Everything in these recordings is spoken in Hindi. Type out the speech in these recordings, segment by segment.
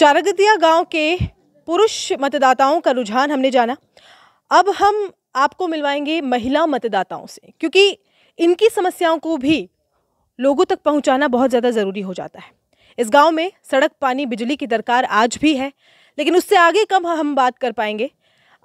चारगतिया गांव के पुरुष मतदाताओं का रुझान हमने जाना अब हम आपको मिलवाएंगे महिला मतदाताओं से क्योंकि इनकी समस्याओं को भी लोगों तक पहुंचाना बहुत ज़्यादा ज़रूरी हो जाता है इस गांव में सड़क पानी बिजली की दरकार आज भी है लेकिन उससे आगे कम हम बात कर पाएंगे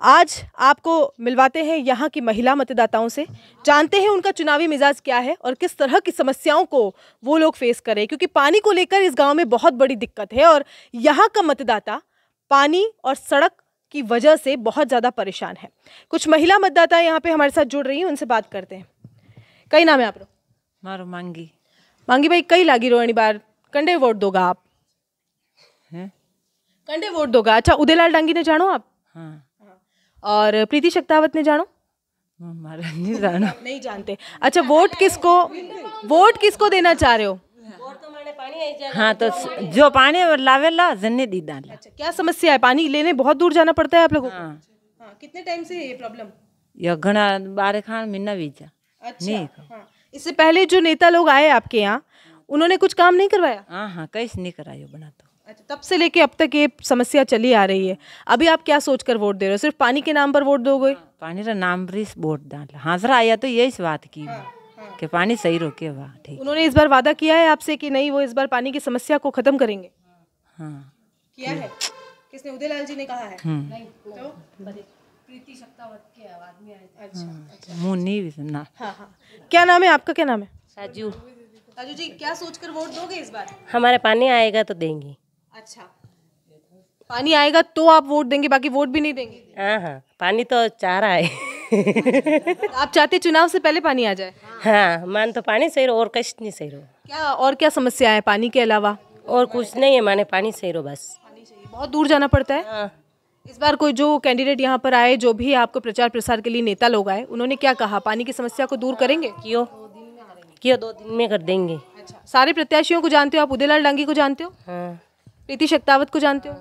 आज आपको मिलवाते हैं यहाँ की महिला मतदाताओं से जानते हैं उनका चुनावी मिजाज क्या है और किस तरह की समस्याओं को वो लोग फेस करें क्योंकि पानी को लेकर इस गांव में बहुत बड़ी दिक्कत है और यहाँ का मतदाता पानी और सड़क की वजह से बहुत ज़्यादा परेशान है कुछ महिला मतदाता यहाँ पे हमारे साथ जुड़ रही हैं उनसे बात करते हैं कई नाम है आप लोग मारो मांगी मांगी भाई कई लागी रोहिणी बार कंडे वोट दोगा आप कंडे वोट दोगा अच्छा उदयलाल डांगी ने जानो आप हाँ और प्रीति शक्तावत ने जानो नहीं जानो नहीं जानते अच्छा वोट किसको वोट किसको देना चाह रहे हो तो हाँ तो जो पानी लावे ला जन्ने दी डाल अच्छा, क्या समस्या है पानी लेने बहुत दूर जाना पड़ता है आप लोगों को हाँ।, हाँ, कितने टाइम से ये प्रॉब्लम यह घना बारे खान महीना बीजा अच्छा हाँ। इससे पहले जो नेता लोग आए आपके यहाँ उन्होंने कुछ काम नहीं करवाया हाँ हाँ कैसे नहीं कराया बना तो। अच्छा तब से लेके अब तक ये समस्या चली आ रही है अभी आप क्या सोच कर वोट दे रहे हो सिर्फ पानी के नाम पर वोट दोगे हाँ, पानी का नाम पर वोट डाल हाजरा हाँ, आया तो यही बात की हाँ, हाँ। कि पानी सही रोके हुआ ठीक उन्होंने इस बार वादा किया है आपसे कि नहीं वो इस बार पानी की समस्या को खत्म करेंगे हाँ किया है किसने उदयलाल जी ने कहा है हाँ। नहीं तो प्रीति शक्तावत के आदमी अच्छा, अच्छा, अच्छा। क्या नाम है आपका क्या नाम है राजू राजू जी क्या सोचकर वोट दोगे इस बार हमारे पानी आएगा तो देंगे अच्छा पानी आएगा तो आप वोट देंगे बाकी वोट भी नहीं देंगे हाँ हाँ पानी तो चाह रहा है आप चाहते चुनाव से पहले पानी आ जाए हाँ मान तो पानी सही रहो और कष्ट नहीं सही रहो क्या और क्या समस्या है पानी के अलावा और कुछ नहीं है माने पानी सही रहो बस बहुत दूर जाना पड़ता है हाँ। इस बार कोई जो कैंडिडेट यहाँ पर आए जो भी आपको प्रचार प्रसार के लिए नेता लोग आए उन्होंने क्या कहा पानी की समस्या को दूर करेंगे क्यों क्यों दो दिन में कर देंगे अच्छा सारे प्रत्याशियों को जानते हो आप उदयलाल डांगी को जानते हो हाँ। प्रीति शक्तावत को जानते हो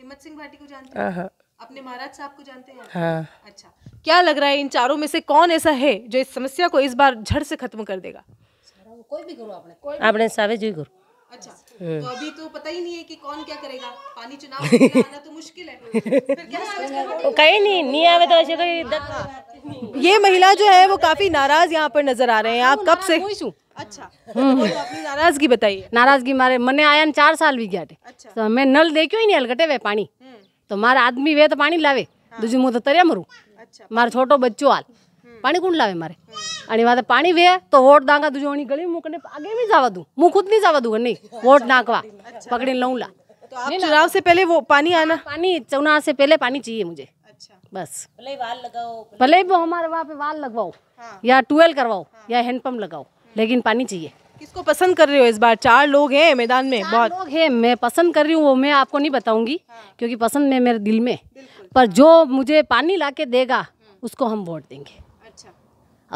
हिम्मत सिंह भाटी को जानते हो अपने महाराज साहब को जानते हैं हाँ। अच्छा क्या लग रहा है इन चारों में से कौन ऐसा है जो इस समस्या को इस बार झड़ से खत्म कर देगा कोई भी गुरु आपने कोई आपने सावे जी गुरु अच्छा हाँ। तो अभी तो पता ही नहीं है कि कौन क्या करेगा पानी चुनाव आना तो मुश्किल है फिर क्या कहीं नहीं नहीं आवे तो ऐसे कोई हाँ, ये महिला जो है वो काफी नाराज यहाँ पर नजर आ रहे हैं आप हाँ, कब से अच्छा, तो नाराजगी बताई नाराजगी मारे मने आया चार साल भी गया अच्छा। तो नल देखियो ही नहीं अलगटे वे पानी हम्म। तो मारे आदमी वे तो पानी लावे हाँ। दूजी मुँह तो तरिया मरू अच्छा। छोटो बच्चो हाल हम्म। पानी कूड़ लावे मारे अरे हम्म। पानी वे तो वोट दांगा गली मुकने आगे जावा दू नहीं अच्छा। वोट नाकवा पकड़ी लू ला तो से पहले वो पानी चाहिए मुझे बस लगाओ भले वो हमारे हाँ। या ट्यूवेल करवाओ हाँ। या हैंडपम्प लगाओ लेकिन पानी चाहिए किसको पसंद कर रहे हो इस बार चार लोग हैं मैदान में चार बहुत लोग हैं मैं पसंद कर रही हूँ वो मैं आपको नहीं बताऊंगी हाँ। क्योंकि पसंद में मेरे दिल में पर जो मुझे पानी ला के देगा उसको हम वोट देंगे अच्छा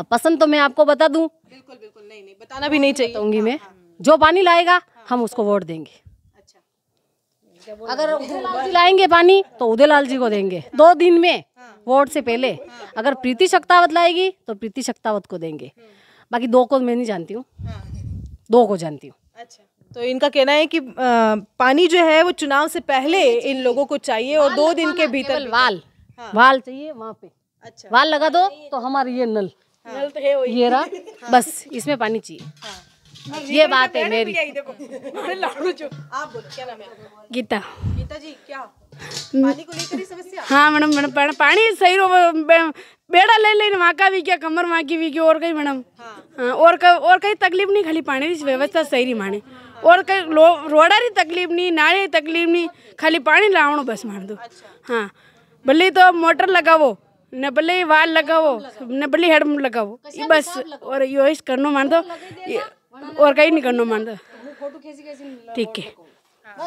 अब पसंद तो मैं आपको बता दूँ बिल्कुल बिल्कुल नहीं नहीं बताना भी नहीं चाहिए हाँ, मैं हाँ। जो पानी लाएगा हाँ। हम उसको वोट देंगे अच्छा। अगर उदय लाएंगे पानी तो उदय लाल जी को देंगे दो दिन में वोट से पहले अगर प्रीति शक्तावत लाएगी तो प्रीति शक्तावत को देंगे बाकी दो को मैं नहीं जानती हूँ हाँ। दो को जानती हूँ अच्छा तो इनका कहना है कि आ, पानी जो है वो चुनाव से पहले इन लोगों को चाहिए और दो दिन के भीतर वाल हाँ। वाल चाहिए वहाँ पे अच्छा वाल लगा दो तो हमारे ये नल हाँ। नल तो है ये रहा बस इसमें पानी चाहिए हाँ, ये बात है मेरी आप बोलो क्या नाम है गीता गीता जी क्या पानी को लेकर समस्या हाँ मैडम मैडम पानी सही रो बेड़ा ले लेने वहाँ का भी क्या कमर वहाँ की भी क्या और कहीं मैडम हाँ। हाँ, और का, और कहीं तकलीफ नहीं खाली पानी की व्यवस्था सही नहीं माने और कहीं रोड़ा की तकलीफ नहीं नाले की तकलीफ नहीं खाली पानी लाओ बस मार दो अच्छा। हाँ भले तो मोटर लगाओ न भले वाल लगाओ न भले हेडपम्प लगाओ बस और यो इस करनो मान दो और कहीं नहीं करना मन ठीक है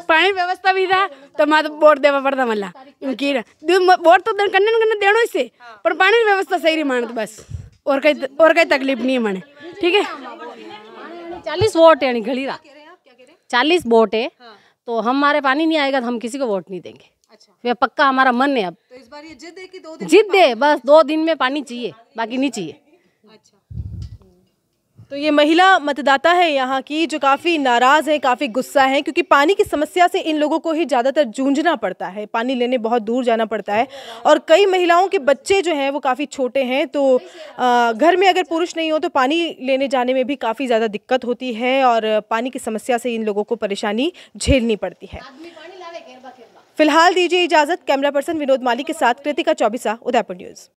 पानी व्यवस्था भी था तो मैं तो वोट देवा पड़ता मल्ला वोट तो करने करने देना इसे पर पानी व्यवस्था सही नहीं मान बस और कहीं और कहीं तकलीफ नहीं है मैंने ठीक है चालीस वोट है घड़ी रात चालीस वोट है तो हमारे पानी नहीं आएगा तो हम किसी को वोट नहीं देंगे अच्छा वे पक्का हमारा मन है अब तो इस बार ये जिद है कि दो दिन जिद दे बस दो दिन में पानी चाहिए बाकी नहीं चाहिए अच्छा तो ये महिला मतदाता है यहाँ की जो काफ़ी नाराज़ है काफ़ी गुस्सा है क्योंकि पानी की समस्या से इन लोगों को ही ज़्यादातर जूझना पड़ता है पानी लेने बहुत दूर जाना पड़ता है और कई महिलाओं के बच्चे जो हैं वो काफ़ी छोटे हैं तो आ, घर में अगर पुरुष नहीं हो तो पानी लेने जाने में भी काफ़ी ज़्यादा दिक्कत होती है और पानी की समस्या से इन लोगों को परेशानी झेलनी पड़ती है फिलहाल दीजिए इजाज़त कैमरा पर्सन विनोद माली के साथ कृतिका चौबीसा उदयपुर न्यूज़